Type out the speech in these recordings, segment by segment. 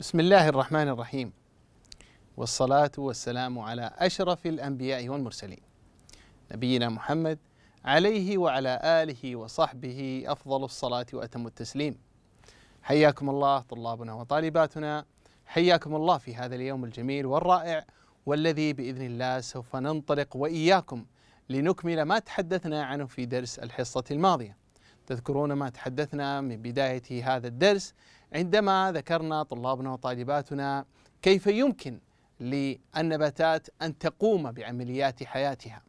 بسم الله الرحمن الرحيم والصلاة والسلام على أشرف الأنبياء والمرسلين نبينا محمد عليه وعلى آله وصحبه أفضل الصلاة وأتم التسليم حياكم الله طلابنا وطالباتنا حياكم الله في هذا اليوم الجميل والرائع والذي بإذن الله سوف ننطلق وإياكم لنكمل ما تحدثنا عنه في درس الحصة الماضية تذكرون ما تحدثنا من بداية هذا الدرس عندما ذكرنا طلابنا وطالباتنا كيف يمكن للنباتات أن تقوم بعمليات حياتها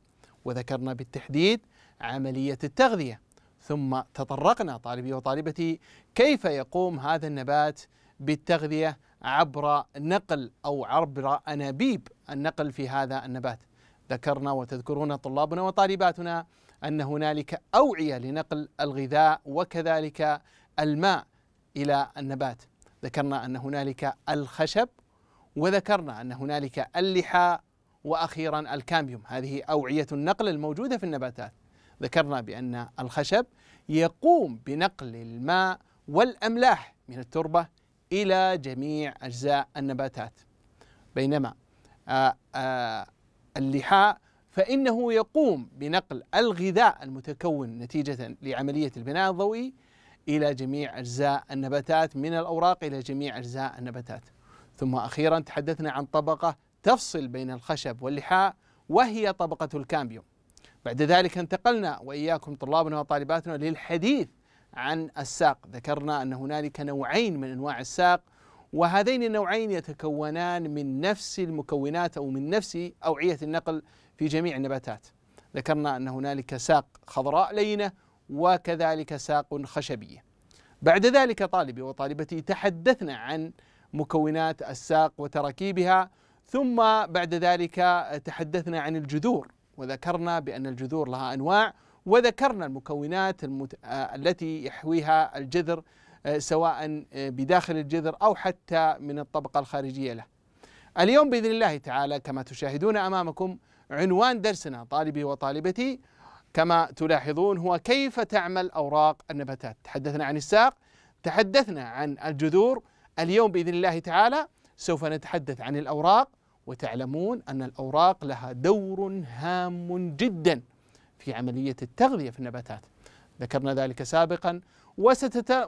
وذكرنا بالتحديد عملية التغذية ثم تطرقنا طالبي وطالبتي كيف يقوم هذا النبات بالتغذية عبر نقل أو عبر أنابيب النقل في هذا النبات ذكرنا وتذكرون طلابنا وطالباتنا أن هنالك أوعية لنقل الغذاء وكذلك الماء إلى النبات ذكرنا أن هنالك الخشب وذكرنا أن هنالك اللحى وأخيرا الكامبيوم هذه أوعية النقل الموجودة في النباتات ذكرنا بأن الخشب يقوم بنقل الماء والأملاح من التربة إلى جميع أجزاء النباتات بينما آه، آه، اللحاء فإنه يقوم بنقل الغذاء المتكون نتيجة لعملية البناء الضوئي إلى جميع أجزاء النباتات من الأوراق إلى جميع أجزاء النباتات ثم أخيرا تحدثنا عن طبقة تفصل بين الخشب واللحاء وهي طبقة الكامبيوم بعد ذلك انتقلنا وإياكم طلابنا وطالباتنا للحديث عن الساق ذكرنا أن هنالك نوعين من أنواع الساق وهذين النوعين يتكونان من نفس المكونات أو من نفس أوعية النقل في جميع النباتات ذكرنا أن هنالك ساق خضراء لينة وكذلك ساق خشبية بعد ذلك طالبي وطالبتي تحدثنا عن مكونات الساق وتراكيبها ثم بعد ذلك تحدثنا عن الجذور وذكرنا بأن الجذور لها أنواع وذكرنا المكونات المت... آه، التي يحويها الجذر آه، سواء آه، بداخل الجذر أو حتى من الطبقة الخارجية له اليوم بإذن الله تعالى كما تشاهدون أمامكم عنوان درسنا طالبي وطالبتي كما تلاحظون هو كيف تعمل أوراق النباتات تحدثنا عن الساق تحدثنا عن الجذور اليوم بإذن الله تعالى سوف نتحدث عن الأوراق وتعلمون أن الأوراق لها دور هام جدا في عملية التغذية في النباتات ذكرنا ذلك سابقا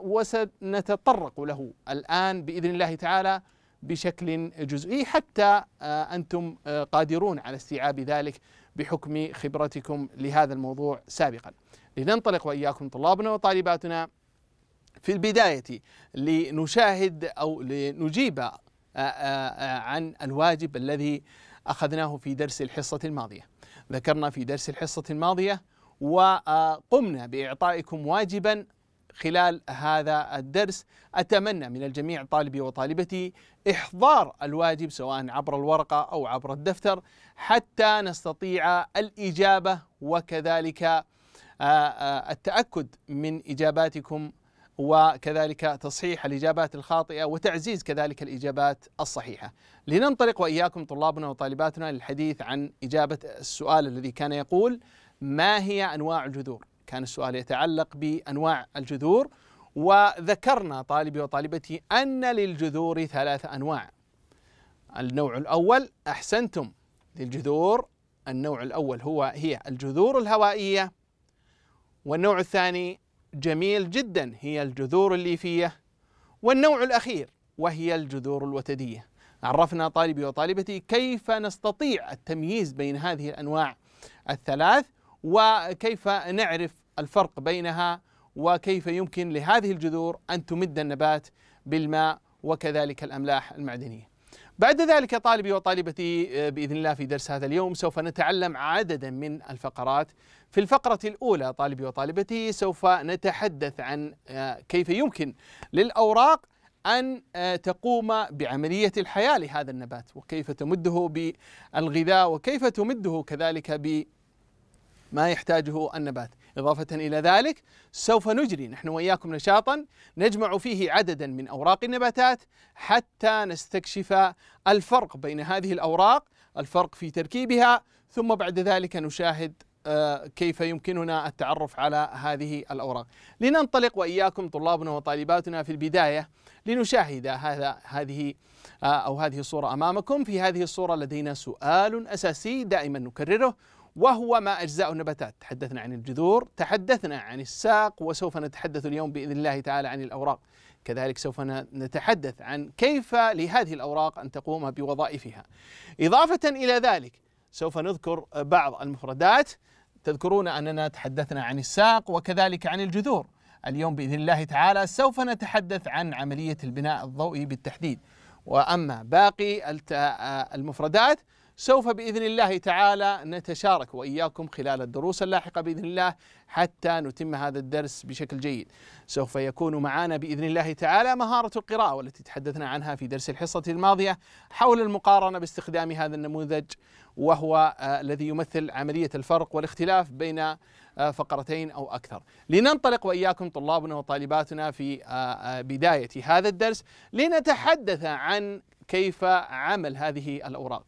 وسنتطرق له الآن بإذن الله تعالى بشكل جزئي حتى آه، انتم آه، قادرون على استيعاب ذلك بحكم خبرتكم لهذا الموضوع سابقا. لننطلق واياكم طلابنا وطالباتنا في البدايه لنشاهد او لنجيب آه، عن الواجب الذي اخذناه في درس الحصه الماضيه. ذكرنا في درس الحصه الماضيه وقمنا باعطائكم واجبا خلال هذا الدرس أتمنى من الجميع طالبي وطالبتي إحضار الواجب سواء عبر الورقة أو عبر الدفتر حتى نستطيع الإجابة وكذلك آه، آه، التأكد من إجاباتكم وكذلك تصحيح الإجابات الخاطئة وتعزيز كذلك الإجابات الصحيحة لننطلق وإياكم طلابنا وطالباتنا للحديث عن إجابة السؤال الذي كان يقول ما هي أنواع الجذور كان السؤال يتعلق بأنواع الجذور وذكرنا طالبي وطالبتي أن للجذور ثلاث أنواع النوع الأول أحسنتم للجذور النوع الأول هو هي الجذور الهوائية والنوع الثاني جميل جدا هي الجذور الليفية والنوع الأخير وهي الجذور الوتدية عرفنا طالبي وطالبتي كيف نستطيع التمييز بين هذه الأنواع الثلاث وكيف نعرف الفرق بينها وكيف يمكن لهذه الجذور أن تمد النبات بالماء وكذلك الأملاح المعدنية بعد ذلك طالبي وطالبتي آه، بإذن الله في درس هذا اليوم سوف نتعلم عددا من الفقرات في الفقرة الأولى طالبي وطالبتي سوف نتحدث عن آه، كيف يمكن للأوراق أن آه، تقوم بعملية الحياة لهذا النبات وكيف تمده بالغذاء وكيف تمده كذلك بما يحتاجه النبات إضافة إلى ذلك سوف نجري نحن وإياكم نشاطا نجمع فيه عددا من أوراق النباتات حتى نستكشف الفرق بين هذه الأوراق الفرق في تركيبها ثم بعد ذلك نشاهد آه، كيف يمكننا التعرف على هذه الأوراق لننطلق وإياكم طلابنا وطالباتنا في البداية لنشاهد هذا هذه آه، أو هذه الصورة أمامكم في هذه الصورة لدينا سؤال أساسي دائما نكرره وهو ما أجزاء النباتات تحدثنا عن الجذور تحدثنا عن الساق وسوف نتحدث اليوم بإذن الله تعالى عن الأوراق كذلك سوف نتحدث عن كيف لهذه الأوراق أن تقوم بوظائفها إضافة إلى ذلك سوف نذكر بعض المفردات تذكرون أننا تحدثنا عن الساق وكذلك عن الجذور اليوم بإذن الله تعالى سوف نتحدث عن عملية البناء الضوئي بالتحديد وأما باقي المفردات سوف باذن الله تعالى نتشارك واياكم خلال الدروس اللاحقه باذن الله حتى نتم هذا الدرس بشكل جيد. سوف يكون معنا باذن الله تعالى مهاره القراءه والتي تحدثنا عنها في درس الحصه الماضيه حول المقارنه باستخدام هذا النموذج وهو آه، الذي يمثل عمليه الفرق والاختلاف بين آه، فقرتين او اكثر. لننطلق واياكم طلابنا وطالباتنا في آه، بدايه هذا الدرس لنتحدث عن كيف عمل هذه الاوراق.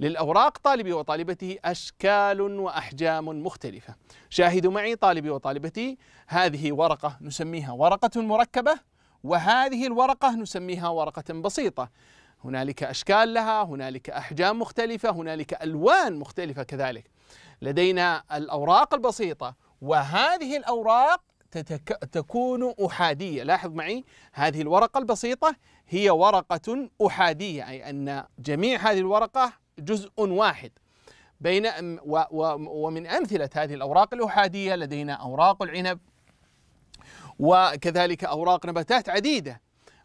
للأوراق طالبي وطالبتي أشكال وأحجام مختلفة شاهدوا معي طالبي وطالبتي هذه ورقة نسميها ورقة مركبة وهذه الورقة نسميها ورقة بسيطة هنالك أشكال لها هنالك أحجام مختلفة هنالك ألوان مختلفة كذلك لدينا الأوراق البسيطة وهذه الأوراق تتك... تكون أحادية لاحظ معي هذه الورقة البسيطة هي ورقة أحادية أي أن جميع هذه الورقة جزء واحد بين ومن أمثلة هذه الأوراق الأحادية لدينا أوراق العنب وكذلك أوراق نباتات عديدة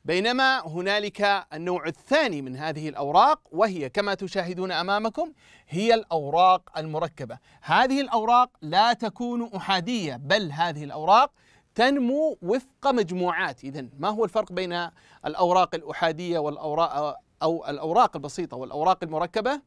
بينما هنالك النوع الثاني من هذه الأوراق وهي كما تشاهدون أمامكم هي الأوراق المركبة هذه الأوراق لا تكون أحادية بل هذه الأوراق تنمو وفق مجموعات إذا ما هو الفرق بين الأوراق الأحادية والأوراق أو الأوراق البسيطة والأوراق المركبة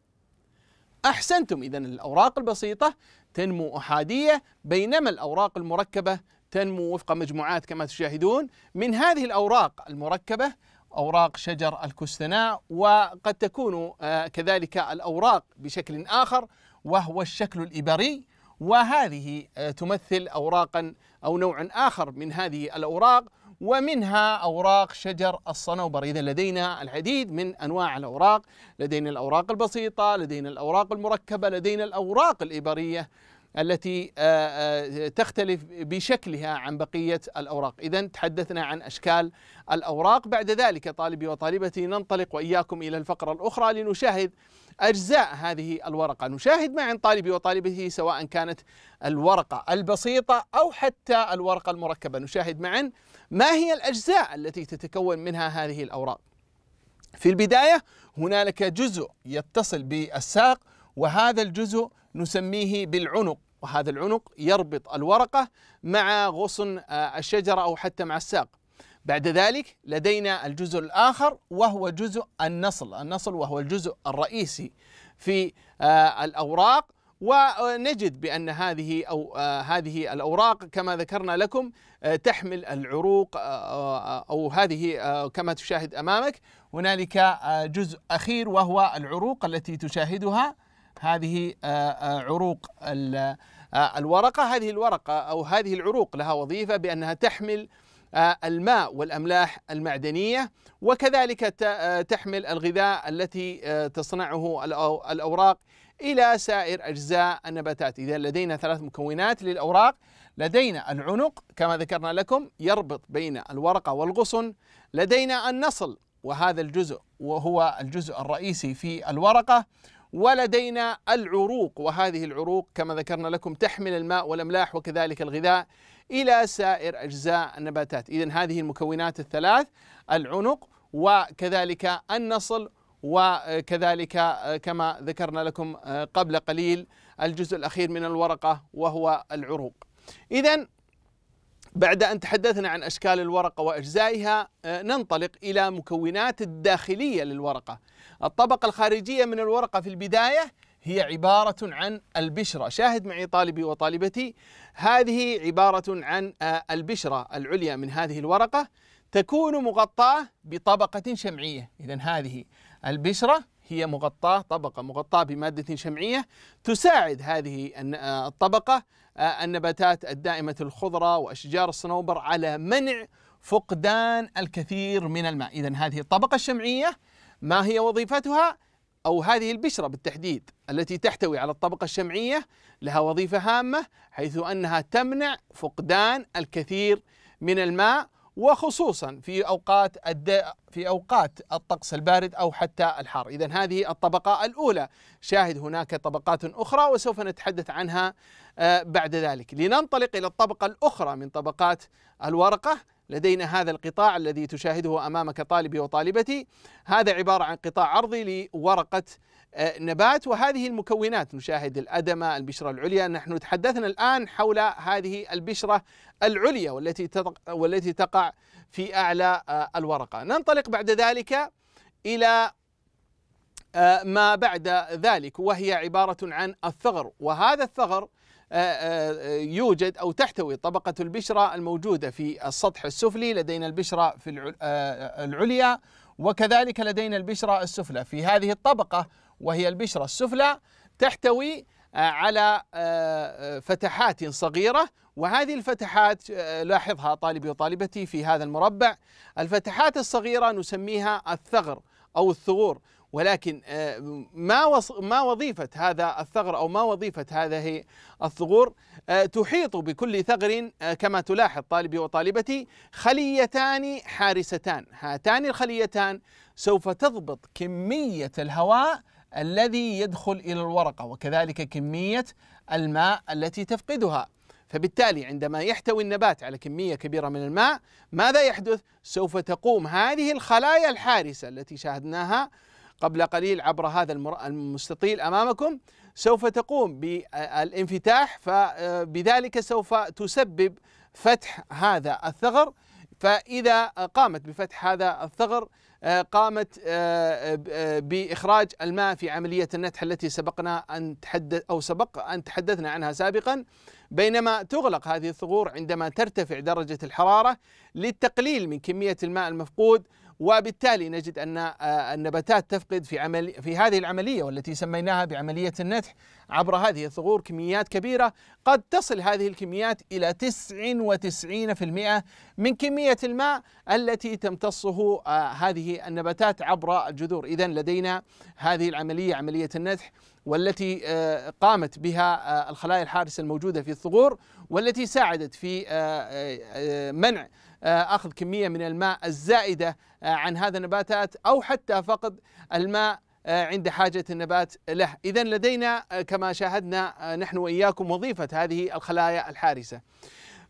أحسنتم إذا الأوراق البسيطة تنمو أحادية بينما الأوراق المركبة تنمو وفق مجموعات كما تشاهدون من هذه الأوراق المركبة أوراق شجر الكستناء وقد تكون آه، كذلك الأوراق بشكل آخر وهو الشكل الإبري وهذه آه، تمثل أوراقا أو نوع آخر من هذه الأوراق ومنها أوراق شجر الصنوبر إذا لدينا العديد من أنواع الأوراق لدينا الأوراق البسيطة لدينا الأوراق المركبة لدينا الأوراق الإبرية التي آه، آه، تختلف بشكلها عن بقية الأوراق إذا تحدثنا عن أشكال الأوراق بعد ذلك طالبي وطالبتي ننطلق وإياكم إلى الفقرة الأخرى لنشاهد أجزاء هذه الورقة نشاهد معا طالبي وطالبته سواء كانت الورقة البسيطة أو حتى الورقة المركبة نشاهد معا ما هي الأجزاء التي تتكون منها هذه الأوراق في البداية هنالك جزء يتصل بالساق وهذا الجزء نسميه بالعنق وهذا العنق يربط الورقة مع غصن آه، الشجرة أو حتى مع الساق بعد ذلك لدينا الجزء الآخر وهو جزء النصل النصل وهو الجزء الرئيسي في آه، الأوراق ونجد بأن هذه أو آه، هذه الأوراق كما ذكرنا لكم تحمل العروق أو هذه كما تشاهد أمامك هنالك جزء أخير وهو العروق التي تشاهدها هذه آه، آه، عروق آه، الورقة هذه الورقة أو هذه العروق لها وظيفة بأنها تحمل الماء والأملاح المعدنية وكذلك تحمل الغذاء التي تصنعه الأوراق إلى سائر أجزاء النباتات إذا لدينا ثلاث مكونات للأوراق لدينا العنق كما ذكرنا لكم يربط بين الورقة والغصن لدينا النصل وهذا الجزء وهو الجزء الرئيسي في الورقة ولدينا العروق وهذه العروق كما ذكرنا لكم تحمل الماء والاملاح وكذلك الغذاء الى سائر اجزاء النباتات، اذا هذه المكونات الثلاث العنق وكذلك النصل وكذلك آه، كما ذكرنا لكم آه، قبل قليل الجزء الاخير من الورقه وهو العروق. اذا بعد أن تحدثنا عن أشكال الورقة وأجزائها آه، ننطلق إلى مكونات الداخلية للورقة الطبقة الخارجية من الورقة في البداية هي عبارة عن البشرة شاهد معي طالبي وطالبتي هذه عبارة عن آه، البشرة العليا من هذه الورقة تكون مغطاة بطبقة شمعية إذا هذه البشرة هي مغطاة طبقة مغطاة بمادة شمعية تساعد هذه آه، الطبقة النباتات الدائمة الخضرة وأشجار الصنوبر على منع فقدان الكثير من الماء إذا هذه الطبقة الشمعية ما هي وظيفتها أو هذه البشرة بالتحديد التي تحتوي على الطبقة الشمعية لها وظيفة هامة حيث أنها تمنع فقدان الكثير من الماء وخصوصا في اوقات في اوقات الطقس البارد او حتى الحار، اذا هذه الطبقه الاولى، شاهد هناك طبقات اخرى وسوف نتحدث عنها آه، بعد ذلك، لننطلق الى الطبقه الاخرى من طبقات الورقه، لدينا هذا القطاع الذي تشاهده امامك طالبي وطالبتي، هذا عباره عن قطاع عرضي لورقه آه، نبات وهذه المكونات نشاهد الأدمة البشرة العليا نحن تحدثنا الآن حول هذه البشرة العليا والتي والتي تقع في أعلى آه، الورقة ننطلق بعد ذلك إلى آه، ما بعد ذلك وهي عبارة عن الثغر وهذا الثغر يوجد أو تحتوي طبقة البشرة الموجودة في السطح السفلي لدينا البشرة في العليا وكذلك لدينا البشرة السفلى في هذه الطبقة وهي البشرة السفلى تحتوي آه، على آه، آه، فتحات صغيرة وهذه الفتحات لاحظها طالبي وطالبتي في هذا المربع الفتحات الصغيرة نسميها الثغر أو الثغور ولكن ما ما وظيفة هذا الثغر أو ما وظيفة هذه الثغور تحيط بكل ثغر كما تلاحظ طالبي وطالبتي خليتان حارستان هاتان الخليتان سوف تضبط كمية الهواء الذي يدخل إلى الورقة وكذلك كمية الماء التي تفقدها فبالتالي عندما يحتوي النبات على كمية كبيرة من الماء ماذا يحدث؟ سوف تقوم هذه الخلايا الحارسة التي شاهدناها قبل قليل عبر هذا المستطيل أمامكم سوف تقوم بالانفتاح فبذلك سوف تسبب فتح هذا الثغر فإذا قامت بفتح هذا الثغر آه، قامت آه، آه، باخراج الماء في عمليه النتح التي سبقنا ان تحدث او سبق ان تحدثنا عنها سابقا بينما تغلق هذه الثغور عندما ترتفع درجه الحراره للتقليل من كميه الماء المفقود وبالتالي نجد ان آه، النباتات تفقد في عمل في هذه العمليه والتي سميناها بعمليه النتح عبر هذه الثغور كميات كبيره قد تصل هذه الكميات الى 99% من كميه الماء التي تمتصه آه، هذه النباتات عبر الجذور، اذا لدينا هذه العمليه عمليه النتح والتي آه، قامت بها آه، الخلايا الحارسة الموجودة في الثغور والتي ساعدت في آه، منع أخذ كمية من الماء الزائدة عن هذا النباتات أو حتى فقد الماء عند حاجة النبات له إذا لدينا كما شاهدنا نحن وإياكم وظيفة هذه الخلايا الحارسة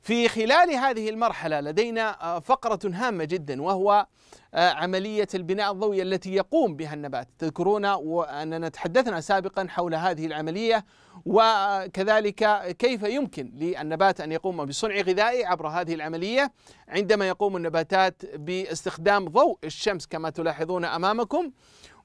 في خلال هذه المرحلة لدينا آه، فقرة هامة جدا وهو آه، عملية البناء الضوئي التي يقوم بها النبات تذكرون أننا تحدثنا سابقا حول هذه العملية وكذلك كيف يمكن للنبات أن يقوم بصنع غذائي عبر هذه العملية عندما يقوم النباتات باستخدام ضوء الشمس كما تلاحظون أمامكم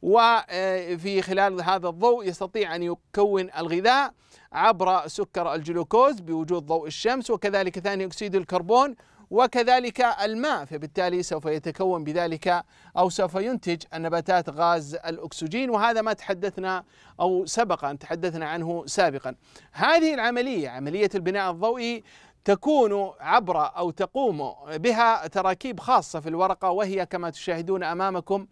وفي خلال هذا الضوء يستطيع أن يكون الغذاء عبر سكر الجلوكوز بوجود ضوء الشمس وكذلك ثاني أكسيد الكربون وكذلك الماء فبالتالي سوف يتكون بذلك او سوف ينتج النباتات غاز الاكسجين وهذا ما تحدثنا او سبق ان تحدثنا عنه سابقا. هذه العمليه عمليه البناء الضوئي تكون عبر او تقوم بها تراكيب خاصه في الورقه وهي كما تشاهدون امامكم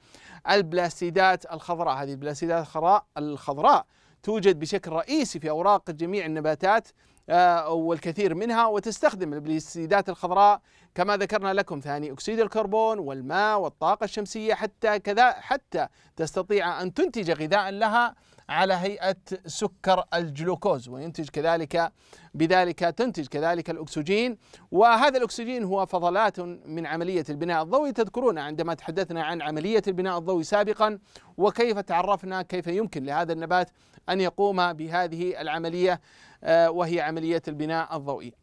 البلاستيدات الخضراء، هذه البلاستيدات الخضراء الخضراء توجد بشكل رئيسي في اوراق جميع النباتات آه، والكثير منها وتستخدم البلاستيدات الخضراء كما ذكرنا لكم ثاني اكسيد الكربون والماء والطاقه الشمسيه حتى كذا حتى تستطيع ان تنتج غذاء لها على هيئة سكر الجلوكوز وينتج كذلك بذلك تنتج كذلك الأكسجين وهذا الأكسجين هو فضلات من عملية البناء الضوئي تذكرون عندما تحدثنا عن عملية البناء الضوئي سابقا وكيف تعرفنا كيف يمكن لهذا النبات أن يقوم بهذه العملية آه، وهي عملية البناء الضوئي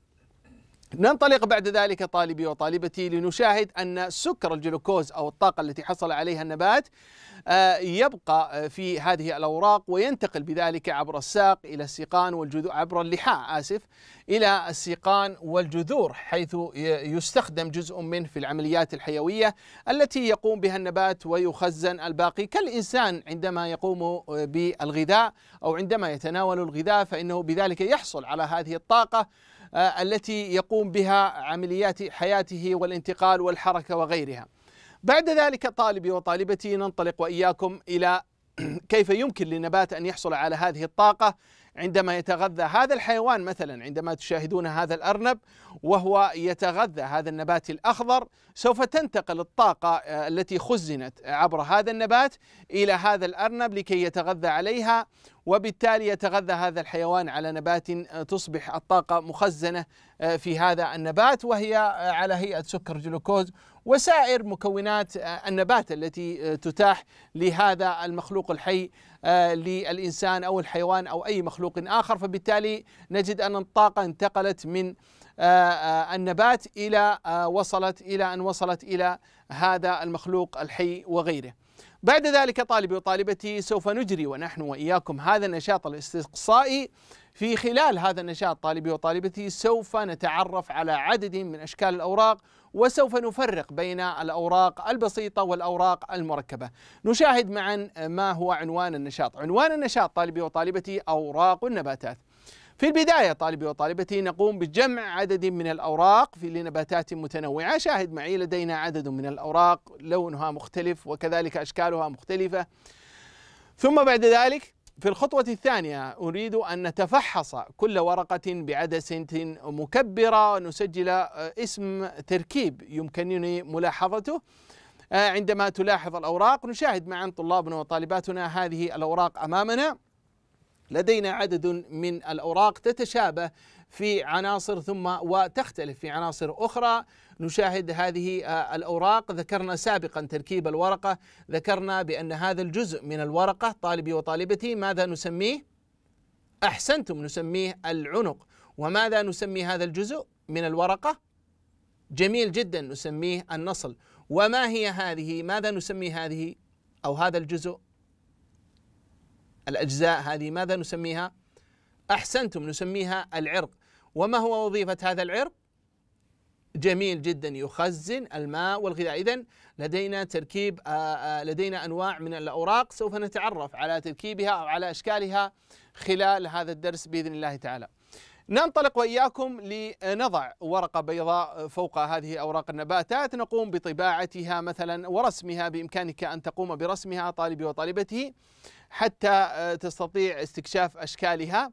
ننطلق بعد ذلك طالبي وطالبتي لنشاهد أن سكر الجلوكوز أو الطاقة التي حصل عليها النبات آه، يبقى في هذه الأوراق وينتقل بذلك عبر الساق إلى السيقان والجذور عبر اللحاء آسف إلى السيقان والجذور حيث يستخدم جزء منه في العمليات الحيوية التي يقوم بها النبات ويخزن الباقي كالإنسان عندما يقوم بالغذاء أو عندما يتناول الغذاء فإنه بذلك يحصل على هذه الطاقة آه، التي يقوم بها عمليات حياته والانتقال والحركه وغيرها. بعد ذلك طالبي وطالبتي ننطلق واياكم الى كيف يمكن للنبات ان يحصل على هذه الطاقه عندما يتغذى هذا الحيوان مثلا عندما تشاهدون هذا الارنب وهو يتغذى هذا النبات الاخضر سوف تنتقل الطاقه آه، التي خزنت عبر هذا النبات الى هذا الارنب لكي يتغذى عليها وبالتالي يتغذى هذا الحيوان على نبات آه، تصبح الطاقه مخزنه آه، في هذا النبات وهي على هيئه سكر جلوكوز وسائر مكونات النبات التي تتاح لهذا المخلوق الحي آه، للإنسان أو الحيوان أو أي مخلوق آخر فبالتالي نجد أن الطاقة انتقلت من آه، آه، النبات إلى وصلت إلى أن وصلت إلى هذا المخلوق الحي وغيره بعد ذلك طالبي وطالبتي سوف نجري ونحن وإياكم هذا النشاط الاستقصائي في خلال هذا النشاط طالبي وطالبتي سوف نتعرف على عدد من أشكال الأوراق وسوف نفرق بين الأوراق البسيطة والأوراق المركبة نشاهد معا ما هو عنوان النشاط عنوان النشاط طالبي وطالبتي أوراق النباتات في البداية طالبي وطالبتي نقوم بجمع عدد من الأوراق في لنباتات متنوعة شاهد معي لدينا عدد من الأوراق لونها مختلف وكذلك أشكالها مختلفة ثم بعد ذلك في الخطوة الثانية أريد أن نتفحص كل ورقة بعدسة مكبرة ونسجل اسم تركيب يمكنني ملاحظته آه، عندما تلاحظ الأوراق نشاهد معا طلابنا وطالباتنا هذه الأوراق أمامنا لدينا عدد من الأوراق تتشابه في عناصر ثم وتختلف في عناصر أخرى نشاهد هذه آه، الأوراق ذكرنا سابقا تركيب الورقة ذكرنا بأن هذا الجزء من الورقة طالبي وطالبتي ماذا نسميه؟ أحسنتم نسميه العنق وماذا نسمي هذا الجزء من الورقة؟ جميل جدا نسميه النصل وما هي هذه؟ ماذا نسمي هذه أو هذا الجزء؟ الأجزاء هذه ماذا نسميها؟ أحسنتم نسميها العرق وما هو وظيفة هذا العرق؟ جميل جدا يخزن الماء والغذاء إذا لدينا تركيب آه، آه، لدينا أنواع من الأوراق سوف نتعرف على تركيبها أو على أشكالها خلال هذا الدرس بإذن الله تعالى ننطلق وإياكم لنضع ورقة بيضاء فوق هذه أوراق النباتات نقوم بطباعتها مثلا ورسمها بإمكانك أن تقوم برسمها طالبي وطالبته حتى آه، تستطيع استكشاف أشكالها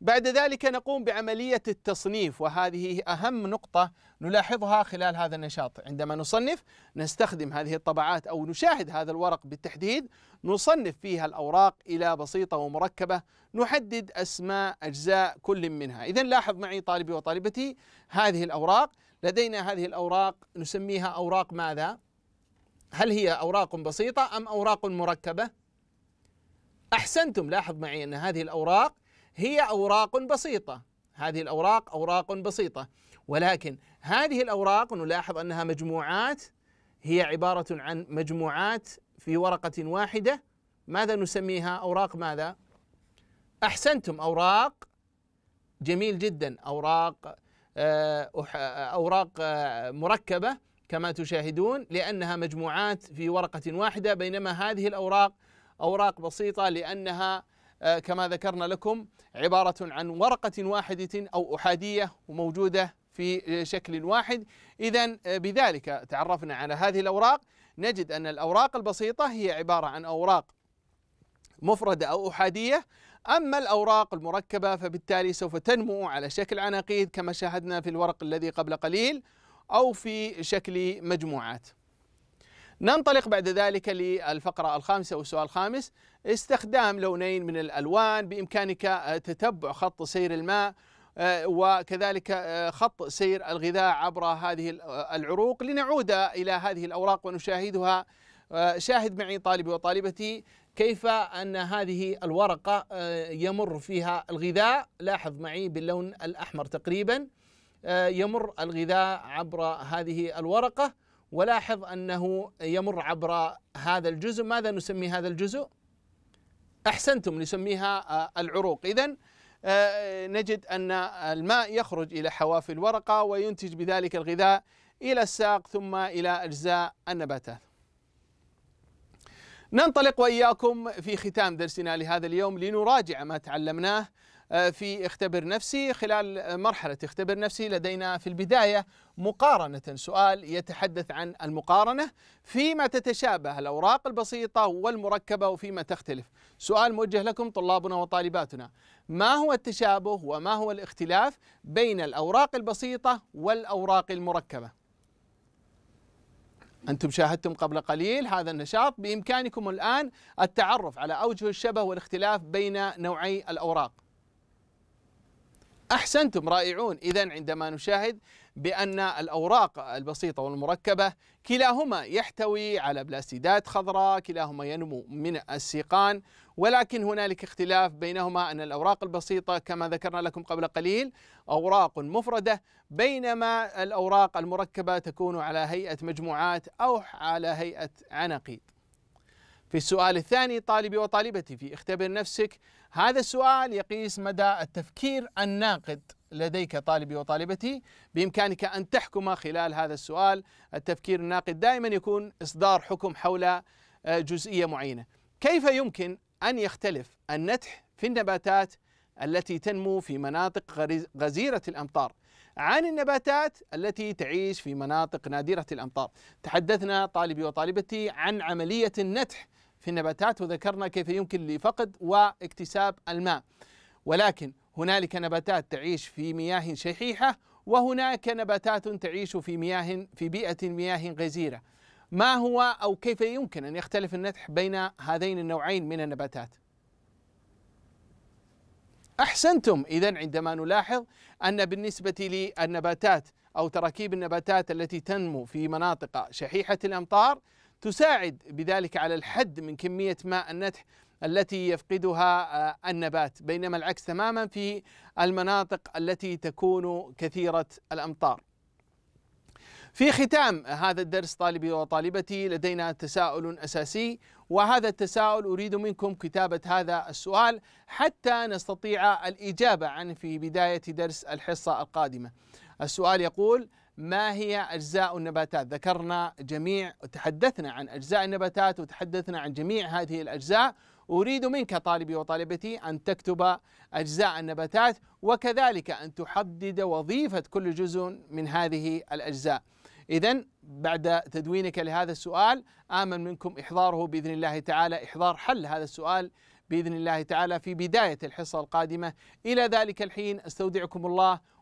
بعد ذلك نقوم بعملية التصنيف وهذه أهم نقطة نلاحظها خلال هذا النشاط عندما نصنف نستخدم هذه الطبعات أو نشاهد هذا الورق بالتحديد نصنف فيها الأوراق إلى بسيطة ومركبة نحدد أسماء أجزاء كل منها إذا لاحظ معي طالبي وطالبتي هذه الأوراق لدينا هذه الأوراق نسميها أوراق ماذا؟ هل هي أوراق بسيطة أم أوراق مركبة؟ أحسنتم لاحظ معي أن هذه الأوراق هي اوراق بسيطه هذه الاوراق اوراق بسيطه ولكن هذه الاوراق نلاحظ انها مجموعات هي عباره عن مجموعات في ورقه واحده ماذا نسميها اوراق ماذا احسنتم اوراق جميل جدا اوراق آه، اوراق آه، مركبه كما تشاهدون لانها مجموعات في ورقه واحده بينما هذه الاوراق اوراق بسيطه لانها آه، كما ذكرنا لكم عبارة عن ورقة واحدة أو أحادية وموجودة في شكل واحد إذا آه، بذلك تعرفنا على هذه الأوراق نجد أن الأوراق البسيطة هي عبارة عن أوراق مفردة أو أحادية أما الأوراق المركبة فبالتالي سوف تنمو على شكل عناقيد كما شاهدنا في الورق الذي قبل قليل أو في شكل مجموعات ننطلق بعد ذلك للفقرة الخامسة والسؤال الخامس استخدام لونين من الألوان بإمكانك آه، تتبع خط سير الماء آه، وكذلك آه، خط سير الغذاء عبر هذه العروق لنعود إلى هذه الأوراق ونشاهدها شاهد معي طالبي وطالبتي كيف أن هذه الورقة يمر فيها الغذاء لاحظ معي باللون الأحمر تقريبا يمر الغذاء عبر هذه الورقة ولاحظ أنه يمر عبر هذا الجزء ماذا نسمي هذا الجزء؟ احسنتم نسميها آه، العروق اذا آه، نجد ان الماء يخرج الى حواف الورقه وينتج بذلك الغذاء الى الساق ثم الى اجزاء النباتات ننطلق واياكم في ختام درسنا لهذا اليوم لنراجع ما تعلمناه آه، في اختبر نفسي خلال مرحلة اختبر نفسي لدينا في البداية مقارنة سؤال يتحدث عن المقارنة فيما تتشابه الأوراق البسيطة والمركبة وفيما تختلف سؤال موجه لكم طلابنا وطالباتنا ما هو التشابه وما هو الاختلاف بين الأوراق البسيطة والأوراق المركبة أنتم شاهدتم قبل قليل هذا النشاط بإمكانكم الآن التعرف على أوجه الشبه والاختلاف بين نوعي الأوراق أحسنتم رائعون إذا عندما نشاهد بأن الأوراق البسيطة والمركبة كلاهما يحتوي على بلاستيدات خضراء كلاهما ينمو من السيقان ولكن هنالك اختلاف بينهما أن الأوراق البسيطة كما ذكرنا لكم قبل قليل أوراق مفردة بينما الأوراق المركبة تكون على هيئة مجموعات أو على هيئة عناقيد في السؤال الثاني طالبي وطالبتي في اختبر نفسك هذا السؤال يقيس مدى التفكير الناقد لديك طالبي وطالبتي بإمكانك أن تحكم خلال هذا السؤال التفكير الناقد دائما يكون إصدار حكم حول آه، جزئية معينة كيف يمكن أن يختلف النتح في النباتات التي تنمو في مناطق غزيرة الأمطار عن النباتات التي تعيش في مناطق نادرة الأمطار تحدثنا طالبي وطالبتي عن عملية النتح في النباتات وذكرنا كيف يمكن لفقد واكتساب الماء ولكن هنالك نباتات تعيش في مياه شحيحة وهناك نباتات تعيش في مياه في بيئة مياه غزيرة ما هو أو كيف يمكن أن يختلف النتح بين هذين النوعين من النباتات أحسنتم إذا عندما نلاحظ أن بالنسبة للنباتات أو تراكيب النباتات التي تنمو في مناطق شحيحة الأمطار تساعد بذلك على الحد من كمية ماء النتح التي يفقدها آه، النبات بينما العكس تماما في المناطق التي تكون كثيرة الأمطار في ختام هذا الدرس طالبي وطالبتي لدينا تساؤل أساسي وهذا التساؤل أريد منكم كتابة هذا السؤال حتى نستطيع الإجابة عنه في بداية درس الحصة القادمة السؤال يقول ما هي أجزاء النباتات ذكرنا جميع وتحدثنا عن أجزاء النباتات وتحدثنا عن جميع هذه الأجزاء أريد منك طالبي وطالبتي أن تكتب أجزاء النباتات وكذلك أن تحدد وظيفة كل جزء من هذه الأجزاء إذا بعد تدوينك لهذا السؤال امن منكم إحضاره بإذن الله تعالى إحضار حل هذا السؤال بإذن الله تعالى في بداية الحصة القادمة إلى ذلك الحين أستودعكم الله